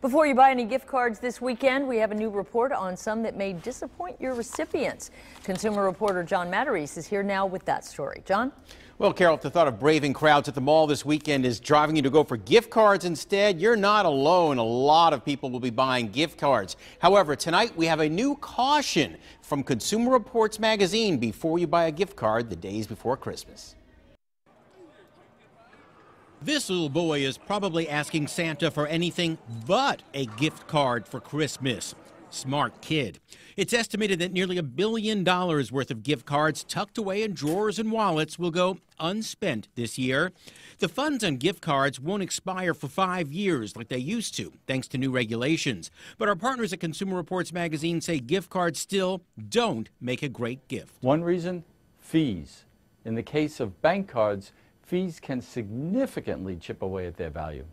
Before you buy any gift cards this weekend, we have a new report on some that may disappoint your recipients. Consumer reporter John Matarese is here now with that story. John? Well, Carol, if the thought of braving crowds at the mall this weekend is driving you to go for gift cards instead, you're not alone. A lot of people will be buying gift cards. However, tonight we have a new caution from Consumer Reports magazine before you buy a gift card the days before Christmas. This little boy is probably asking Santa for anything but a gift card for Christmas. Smart kid. It's estimated that nearly a billion dollars worth of gift cards tucked away in drawers and wallets will go unspent this year. The funds on gift cards won't expire for five years like they used to, thanks to new regulations. But our partners at Consumer Reports magazine say gift cards still don't make a great gift. One reason fees. In the case of bank cards, fees can significantly chip away at their value.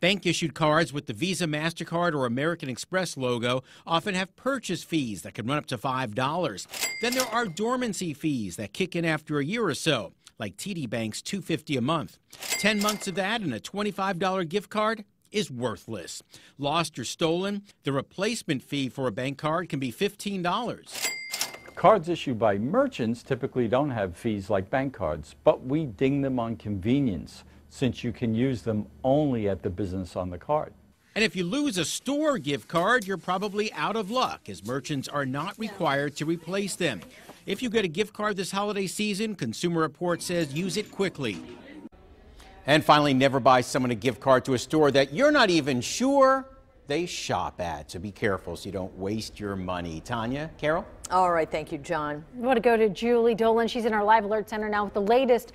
Bank issued cards with the Visa, MasterCard, or American Express logo often have purchase fees that can run up to $5. Then there are dormancy fees that kick in after a year or so, like TD Bank's $250 a month. 10 months of that and a $25 gift card is worthless. Lost or stolen, the replacement fee for a bank card can be $15. Cards issued by merchants typically don't have fees like bank cards, but we ding them on convenience since you can use them only at the business on the card. And if you lose a store gift card, you're probably out of luck, as merchants are not required to replace them. If you get a gift card this holiday season, Consumer Report says use it quickly. And finally, never buy someone a gift card to a store that you're not even sure they shop at. So be careful so you don't waste your money. Tanya, Carol? All right, thank you, John. want to go to Julie Dolan. She's in our Live Alert Center now with the latest.